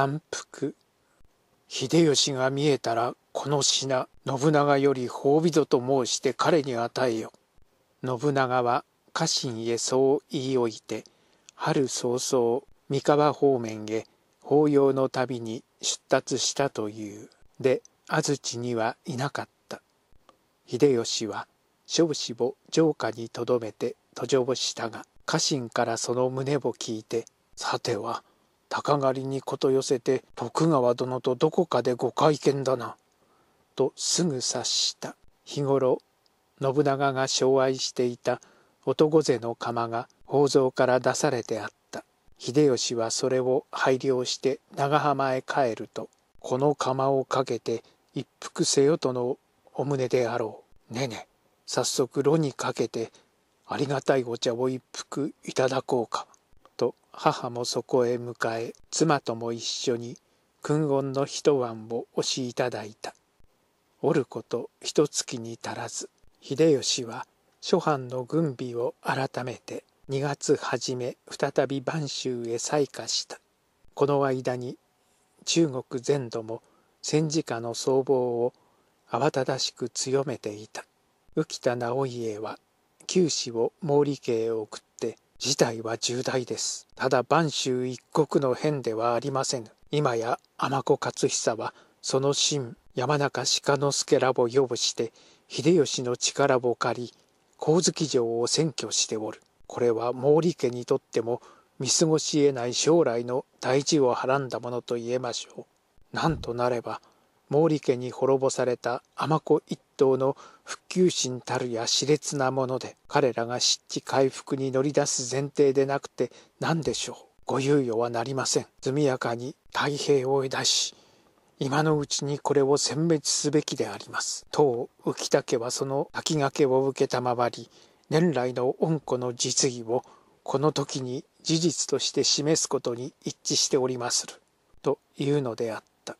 反復秀吉が見えたらこの品信長より褒美ぞと申して彼に与えよ信長は家臣へそう言いおいて春早々三河方面へ法要の旅に出立したというで安土にはいなかった秀吉は少子を城下にとどめて途上したが家臣からその旨を聞いてさては鷹狩りにこと寄せて徳川殿とどこかでご会見だな」とすぐ察した日頃信長が障愛していた男瀬の釜が宝蔵から出されてあった秀吉はそれを拝領して長浜へ帰ると「この釜をかけて一服せよ」とのお胸であろう「ねね早速炉にかけてありがたいお茶を一服いただこうか」母もそこへ迎え妻とも一緒に訓恩の一晩をおしいただいたおること一月に足らず秀吉は諸藩の軍備を改めて2月初め再び播州へ採火したこの間に中国全土も戦時下の僧帽を慌ただしく強めていた浮田直家は九死を毛利家へ送っ事態は重大です。ただ播州一国の変ではありません今や天子勝久はその真山中鹿之助らを擁して秀吉の力を借り光月城を占拠しておる。これは毛利家にとっても見過ごし得ない将来の大事をはらんだものと言えましょう。なんとなれば毛利家に滅ぼされた天子一党の復旧心たるや熾烈なもので彼らが失地回復に乗り出す前提でなくて何でしょうご猶予はなりません速やかに太平を出し今のうちにこれを殲滅すべきであります当浮田家はその滝掛けを受けたまわり年来の恩子の実技をこの時に事実として示すことに一致しておりまするというのであった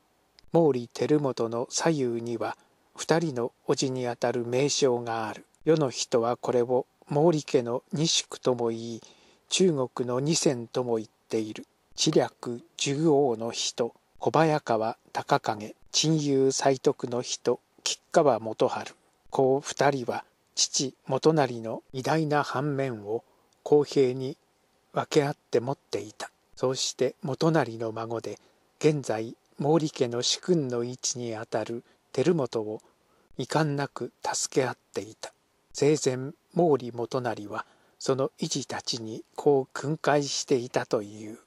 毛利輝元の左右には「二人の叔父にあたる名称がある世の人はこれを毛利家の二宿とも言い中国の二仙とも言っている知略十王の人小早川高景陳友斎徳の人吉川元春こう二人は父元就の偉大な反面を公平に分け合って持っていたそうして元就の孫で現在毛利家の主君の位置にあたる輝元を遺憾なく助け合っていた生前毛利元就はその維児たちにこう訓戒していたという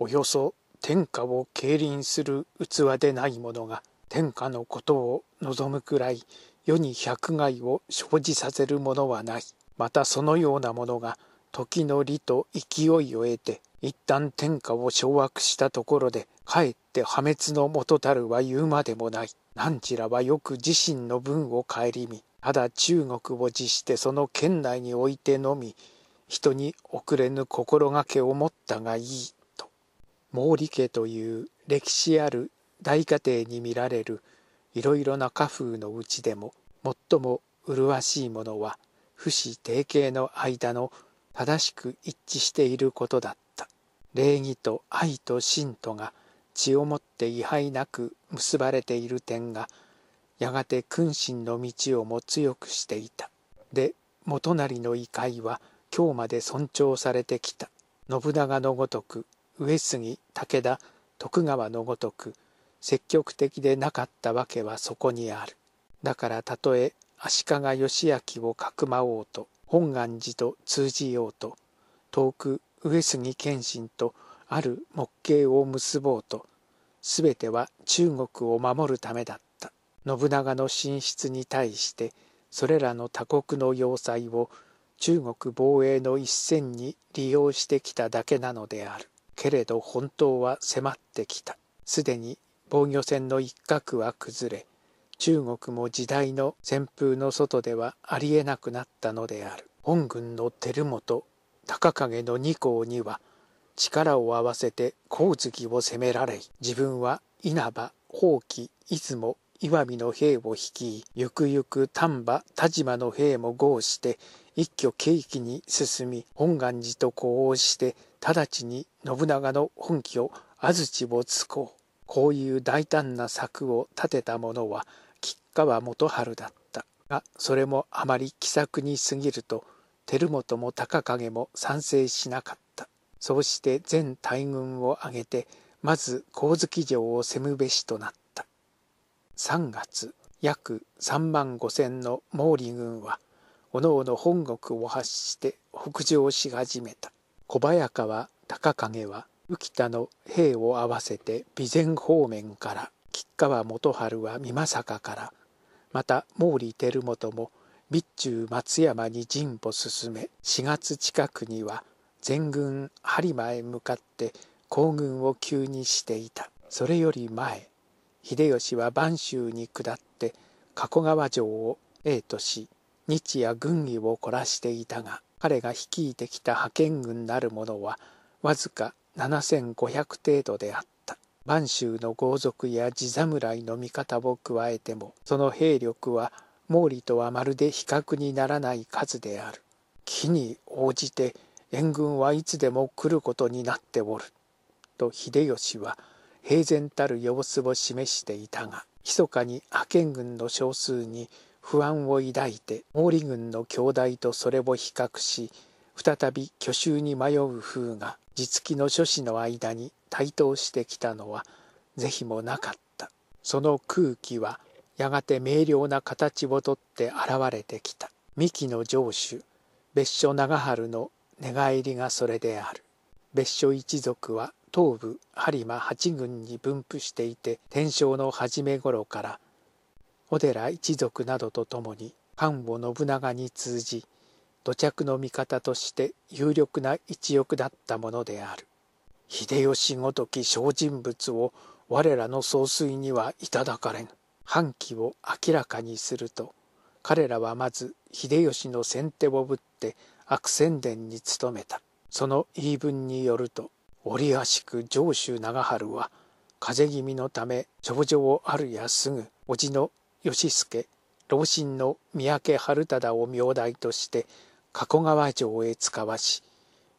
およそ天下を経輪する器でない者が天下のことを望むくらい世に百害を生じさせるものはないまたそのようなものが時の利と勢いを得て一旦天下を掌握したところでかえって破滅のもとたるは言うまでもない何ちらはよく自身の分を顧み、ただ中国を辞してその県内においてのみ、人に遅れぬ心がけを持ったがいい、と。毛利家という歴史ある大家庭に見られるいろいろな家風のうちでも、最も麗しいものは、不死定型の間の正しく一致していることだった。礼儀と愛と信とが血をもって位牌なく結ばれている点がやがて君臣の道をも強くしていた。で元就の異界は今日まで尊重されてきた。信長のごとく上杉武田徳川のごとく積極的でなかったわけはそこにある。だからたとえ足利義明をかくまおうと本願寺と通じようと遠く上杉謙信とある木形を結ぼうと全ては中国を守るためだった信長の進出に対してそれらの他国の要塞を中国防衛の一線に利用してきただけなのであるけれど本当は迫ってきたすでに防御線の一角は崩れ中国も時代の旋風の外ではありえなくなったのである本軍の照本高影の二校には力を合わせて光月を攻められ自分は稲葉宝器出雲石見の兵を率いゆくゆく丹波田島の兵も合して一挙景気に進み本願寺と呼応して直ちに信長の本拠安土をつこうこういう大胆な策を立てた者は吉川元春だったがそれもあまり気さくに過ぎると照本も高影も賛成しなかっそうして全大軍を挙げてまず光月城を攻むべしとなった3月約3万5千の毛利軍はおのおの本国を発して北上し始めた小早川高景は浮田の兵を合わせて備前方面から吉川元春は美作からまた毛利輝元も備中松山に陣を進め4月近くには全軍播磨へ向かって行軍を急にしていたそれより前秀吉は播州に下って加古川城を A とし日夜軍議を凝らしていたが彼が率いてきた派遣軍なる者はわずか7,500程度であった播州の豪族や地侍の味方を加えてもその兵力は毛利とはまるで比較にならない数である。木に応じて援軍はいつでも来ることになっておる」と秀吉は平然たる様子を示していたが密かに覇権軍の少数に不安を抱いて毛利軍の兄弟とそれを比較し再び去就に迷う風が実機の諸子の間に台頭してきたのは是非もなかったその空気はやがて明瞭な形をとって現れてきた三木の城主別所長春の寝返りがそれである別所一族は東部播磨八郡に分布していて天正の初め頃から小寺一族などと共に藩を信長に通じ土着の味方として有力な一翼だったものである秀吉ごとき小人物を我らの総帥にはいただかれぬ反旗を明らかにすると彼らはまず秀吉の先手をぶって悪宣伝に努めたその言い分によると折足く上州長春は風邪気味のため頂上をあるやすぐ叔父の義助老臣の三宅春忠を名代として加古川城へ使わし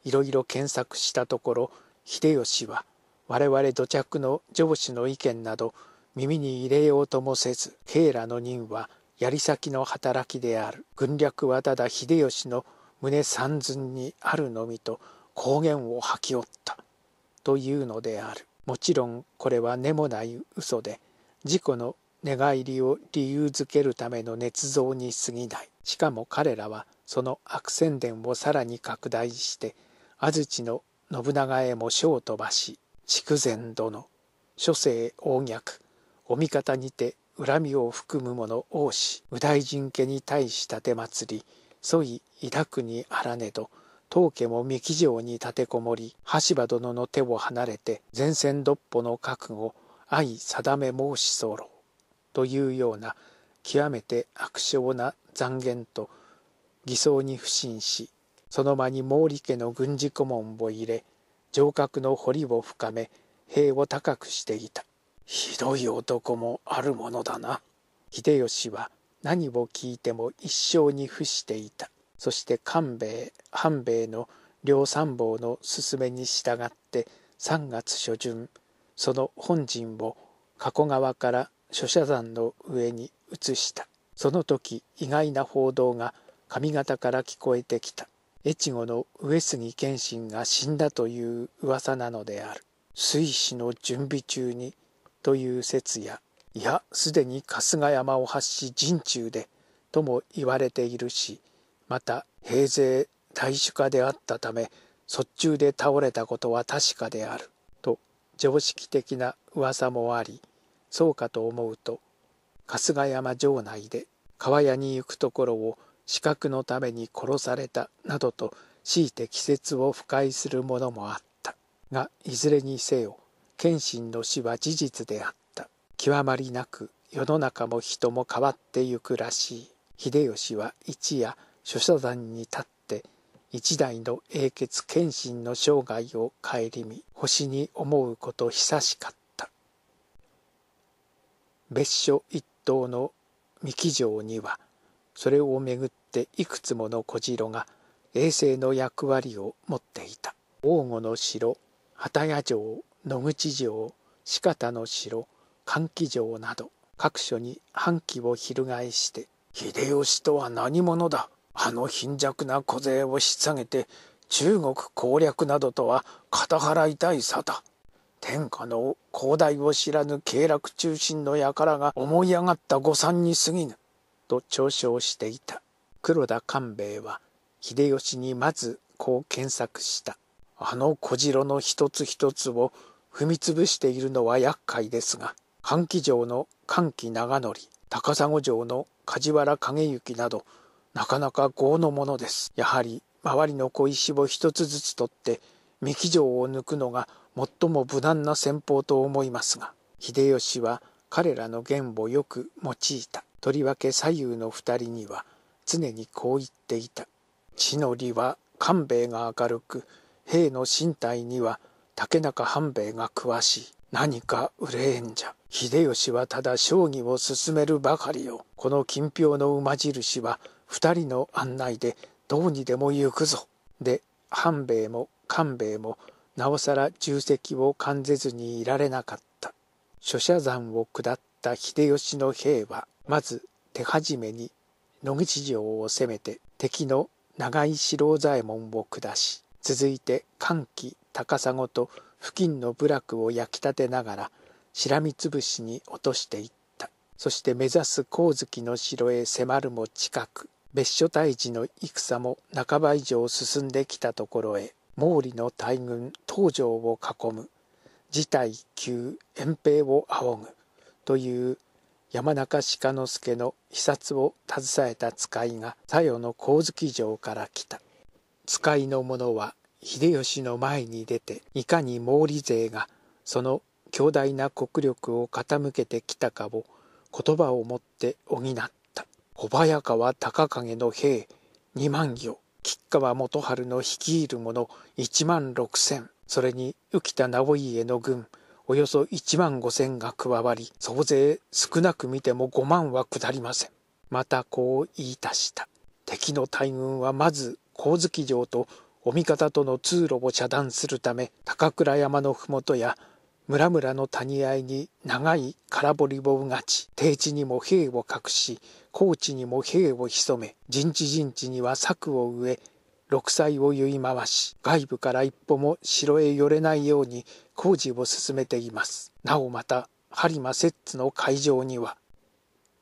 いろいろ検索したところ秀吉は我々土着の上司の意見など耳に入れようともせず慶良の任は槍先の働きである軍略はただ秀吉の胸三寸にあるのみと光源を吐き折ったというのであるもちろんこれは根もない嘘で自己の寝返りを理由づけるための捏造に過ぎないしかも彼らはその悪宣伝をさらに拡大して安土の信長へも書を飛ばし筑前殿諸世大逆お味方にて恨みを含む者王子右大臣家に対し祭りそい抱くにあらねど当家も三木城に立てこもり羽柴殿の手を離れて前線どっの覚悟相定め申し候というような極めて悪性な残言と偽装に不信しその間に毛利家の軍事顧問を入れ城郭の堀を深め兵を高くしていたひどい男もあるものだな秀吉は何を聞いても一生に付していたそして官兵衛半兵衛の両参謀の勧めに従って3月初旬その本陣を加古川から諸社山の上に移したその時意外な報道が上方から聞こえてきた越後の上杉謙信が死んだという噂なのである水死の準備中にという説やいやすでに春日山を発し陣中でとも言われているしまた平勢大主家であったため卒中で倒れたことは確かであると常識的な噂もありそうかと思うと春日山城内で川屋に行くところを資格のために殺されたなどと強いて季節を不快するものもあったがいずれにせよ謙信の死は事実であった。極まりなく世の中も人も変わってゆくらしい秀吉は一夜諸社山に立って一代の英傑謙信の生涯を顧み星に思うこと久しかった別所一等の三木城にはそれをめぐっていくつもの小城が衛星の役割を持っていた王吾の城畑屋城野口城四方の城換気城など各所に反旗を翻して「秀吉とは何者だあの貧弱な小勢を引っ提げて中国攻略などとは片腹痛い差だ天下の広大を知らぬ経絡中心の輩が思い上がった誤算に過ぎぬ」と嘲笑していた黒田官兵衛は秀吉にまずこう検索したあの小次郎の一つ一つを踏み潰しているのは厄介ですが歓喜城の歓喜長則高砂城の梶原景行などなかなか豪のものですやはり周りの小石を一つずつ取って三木城を抜くのが最も無難な戦法と思いますが秀吉は彼らの言をよく用いたとりわけ左右の二人には常にこう言っていた「地の利は官兵衛が明るく兵の身体には竹中半兵衛が詳しい何か憂えんじゃ」秀吉はただ将棋を進めるばかりよ。この金平の馬印は二人の案内でどうにでも行くぞ。で、半兵衛も官兵衛もなおさら重責を感じずにいられなかった。諸社山を下った秀吉の兵は、まず手始めに野口城を攻めて敵の長井四郎左衛門を下し、続いて歓喜高砂と付近の部落を焼き立てながら、しらみつぶしに落としていったそして目指す光月の城へ迫るも近く別所退治の戦も半ば以上進んできたところへ毛利の大軍東条を囲む事態急遠平を仰ぐという山中鹿之助の視察を携えた使いが左与の光月城から来た使いの者は秀吉の前に出ていかに毛利勢がその強大な国力を傾けてきたかを言葉をもって補った小早川高景の兵二万余吉川元春の率いる者一万六千それに浮田直家の軍およそ一万五千が加わり総勢少なく見ても五万は下りませんまたこう言い足した敵の大軍はまず光月城とお味方との通路を遮断するため高倉山の麓や村々の谷合に長い空堀をうがち低地にも兵を隠し高地にも兵を潜め陣地陣地には策を植え六歳を結い回し外部から一歩も城へ寄れないように工事を進めていますなおまた播磨摂津の会場には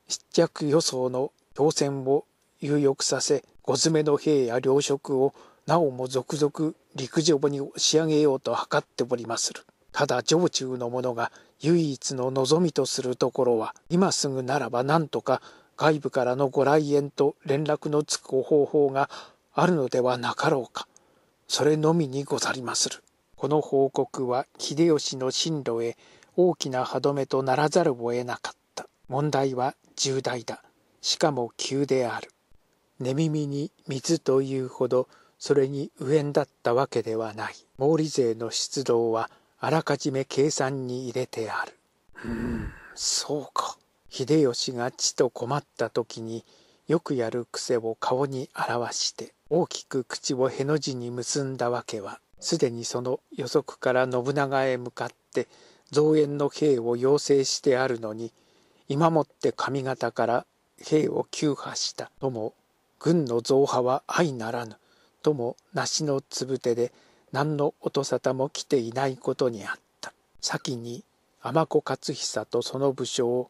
失脚予想の挑戦を有力させ五詰めの兵や領職をなおも続々陸上に押し上げようと図っておりまする。ただ城中の者が唯一の望みとするところは今すぐならば何とか外部からのご来園と連絡のつく方法があるのではなかろうかそれのみにござりまするこの報告は秀吉の進路へ大きな歯止めとならざるを得なかった問題は重大だしかも急である寝耳に水というほどそれに上縁だったわけではない毛利勢の出動はあらかじめ計算に入れてあるうんそうか秀吉がちと困った時によくやる癖を顔に表して大きく口をへの字に結んだわけはすでにその予測から信長へ向かって増援の兵を要請してあるのに今もって上方から兵を急破したとも軍の増派は相ならぬとも梨のつぶてで何の音沙汰も来ていないことにあった先に天子勝久とその武将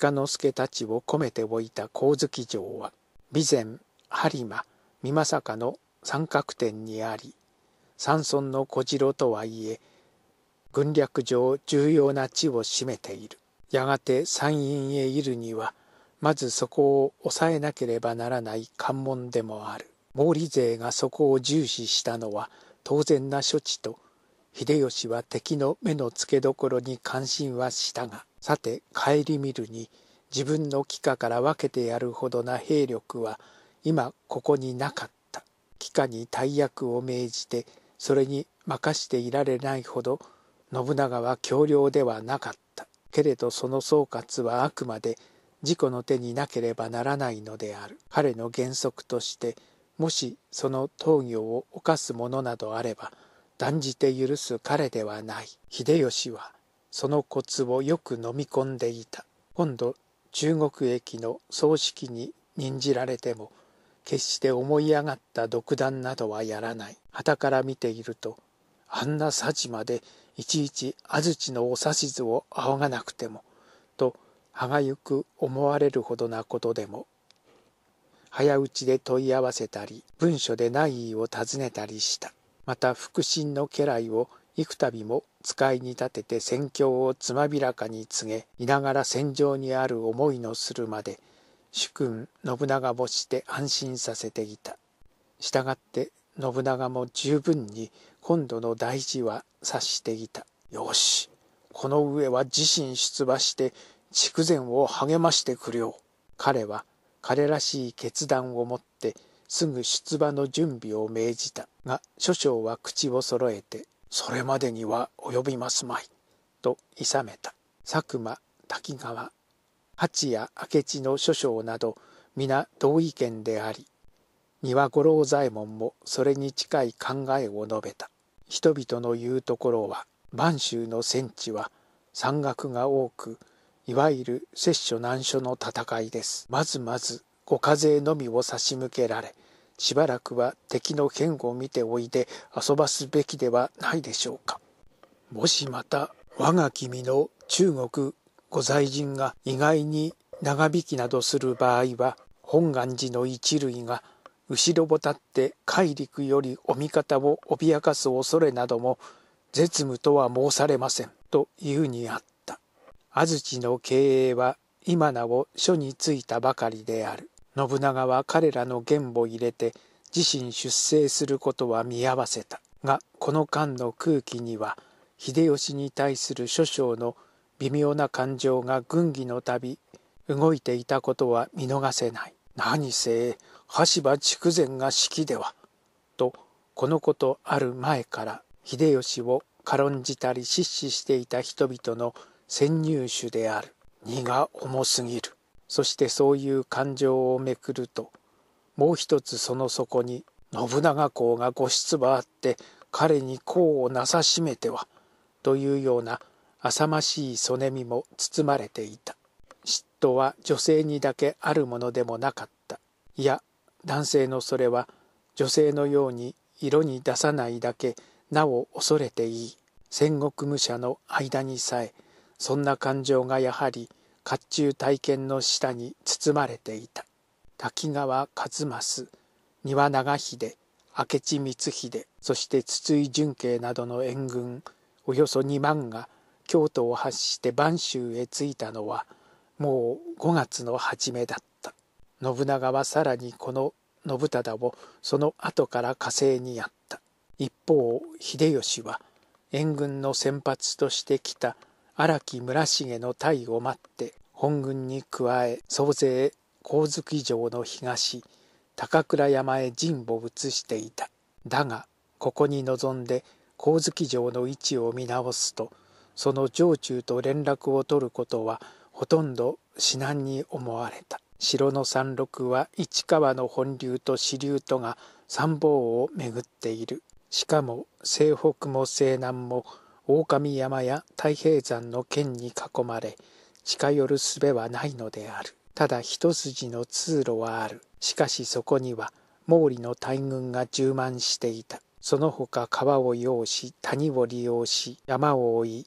鹿之助たちを込めておいた光月城は備前播磨美作の三角点にあり山村の小次郎とはいえ軍略上重要な地を占めているやがて山陰へいるにはまずそこを抑えなければならない関門でもある毛利勢がそこを重視したのは当然な処置と秀吉は敵の目の付けどころに感心はしたがさて顧みるに自分の帰化から分けてやるほどな兵力は今ここになかった帰化に大役を命じてそれに任していられないほど信長は強領ではなかったけれどその総括はあくまで自己の手になければならないのである彼の原則として「もしその闘業を犯す者などあれば断じて許す彼ではない秀吉はそのコツをよく飲み込んでいた今度中国駅の葬式に任じられても決して思い上がった独断などはやらない傍から見ているとあんなさじまでいちいち安土のお指図を仰がなくてもと歯がゆく思われるほどなことでも早打ちで問い合わせたり文書で内意を尋ねたりしたまた腹心の家来を幾度も使いに立てて戦況をつまびらかに告げいながら戦場にある思いのするまで主君信長もして安心させていたしたがって信長も十分に今度の大事は察していたよしこの上は自身出馬して筑前を励ましてくれよう彼は彼らしい決断を持ってすぐ出馬の準備を命じたが諸将は口をそろえて「それまでには及びますまい」といめた佐久間滝川八谷明智の諸将など皆同意見であり庭五郎左衛門もそれに近い考えを述べた人々の言うところは満州の戦地は山岳が多くいわゆる摂書難所の戦いですまずまずご家税のみを差し向けられしばらくは敵の剣を見ておいで遊ばすべきではないでしょうかもしまた我が君の中国御在人が意外に長引きなどする場合は本願寺の一類が後ろぼたって海陸よりお味方を脅かす恐れなども絶無とは申されませんというにあった安土の経営は今なお書についたばかりである。信長は彼らの言を入れて自身出征することは見合わせた。が、この間の空気には秀吉に対する諸将の微妙な感情が軍議の度動いていたことは見逃せない。何せ、羽柴筑前が指揮では。と、このことある前から秀吉を軽んじたり失視していた人々の先入手である荷が重すぎるそしてそういう感情をめくるともう一つその底に信長公がご出馬あって彼に功をなさしめてはというような浅ましいそねみも包まれていた嫉妬は女性にだけあるものでもなかったいや男性のそれは女性のように色に出さないだけなお恐れていい戦国武者の間にさえそんな感情がやはり甲冑体験の下に包まれていた滝川一益丹羽長秀明智光秀そして筒井純慶などの援軍およそ2万が京都を発して播州へ着いたのはもう5月の初めだった信長はさらにこの信忠をその後から火星にやった一方秀吉は援軍の先発として来た荒木村重の隊を待って本軍に加え総勢光月城の東高倉山へ陣を移していただがここに臨んで光月城の位置を見直すとその城中と連絡を取ることはほとんど至難に思われた城の山麓は市川の本流と支流とが三方を巡っているしかも西北も西南も狼山や太平山の剣に囲まれ近寄る術はないのであるただ一筋の通路はあるしかしそこには毛利の大軍が充満していたその他川を要し谷を利用し山を追い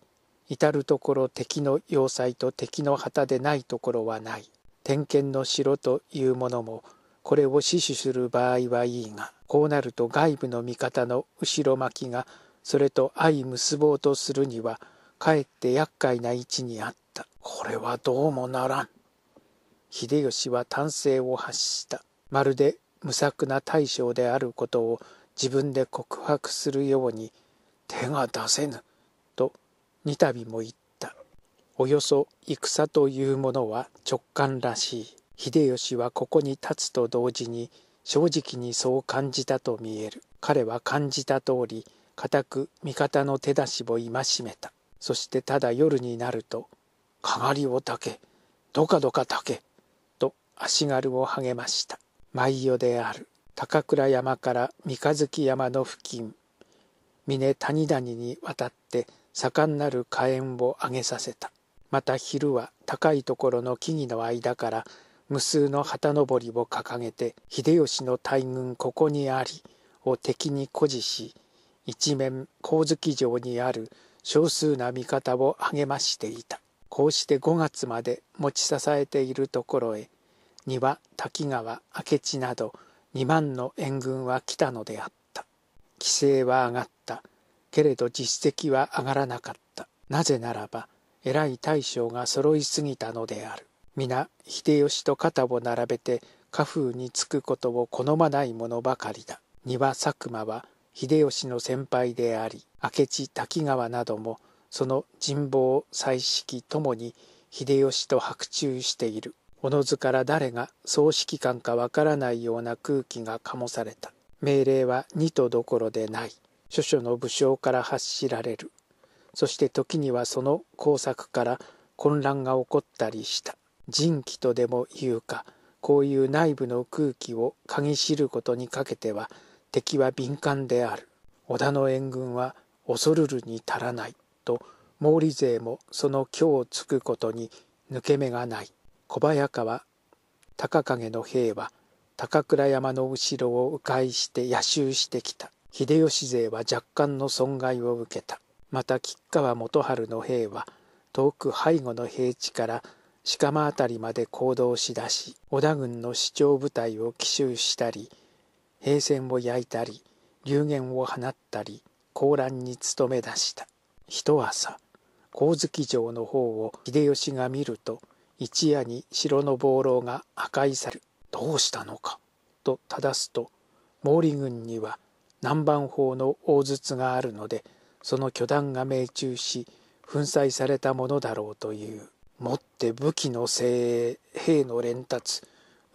至る所敵の要塞と敵の旗でないところはない点検の城というものもこれを死守する場合はいいがこうなると外部の味方の後ろ巻きがそれと相結ぼうとするにはかえって厄介な位置にあったこれはどうもならん秀吉は丹精を発したまるで無策な大将であることを自分で告白するように手が出せぬと二度も言ったおよそ戦というものは直感らしい秀吉はここに立つと同時に正直にそう感じたと見える彼は感じた通り固く味方の手出しを戒めたそしてただ夜になると「かがりをたけどかどかたけ」と足軽を励ました舞夜である高倉山から三日月山の付近峰谷谷に渡って盛んなる火炎を上げさせたまた昼は高いところの木々の間から無数の旗登りを掲げて秀吉の大軍ここにありを敵に誇示し一面光月城にある少数な味方を励ましていたこうして5月まで持ち支えているところへ丹羽滝川明智など2万の援軍は来たのであった規制は上がったけれど実績は上がらなかったなぜならば偉い大将が揃いすぎたのである皆秀吉と肩を並べて家風につくことを好まない者ばかりだ丹羽佐久間は秀吉の先輩であり明智滝川などもその人望彩色ともに秀吉と白昼しているおのずから誰が総指揮官かわからないような空気が醸された命令は二とどころでない諸々の武将から発しられるそして時にはその工作から混乱が起こったりした人気とでもいうかこういう内部の空気を嗅ぎ知ることにかけては敵は敏感である織田の援軍は恐るるに足らないと毛利勢もその虚をつくことに抜け目がない小早川高影の兵は高倉山の後ろを迂回して夜襲してきた秀吉勢は若干の損害を受けたまた吉川元春の兵は遠く背後の平地から鹿間辺りまで行動しだし織田軍の主張部隊を奇襲したり平泉を焼いたり流言を放ったり高乱に努め出した一朝光月城の方を秀吉が見ると一夜に城の暴楼が破壊されるどうしたのかと正すと毛利軍には南蛮砲の大筒があるのでその巨弾が命中し粉砕されたものだろうというもって武器の精鋭兵の連達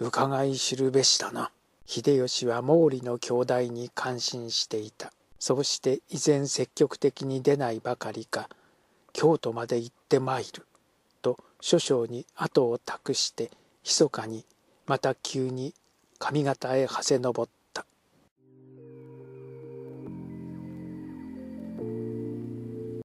伺い知るべしだな。秀吉は毛利の兄弟に感心していたそうして依然積極的に出ないばかりか京都まで行って参ると諸将に後を託して密かにまた急に上方へはせ上っ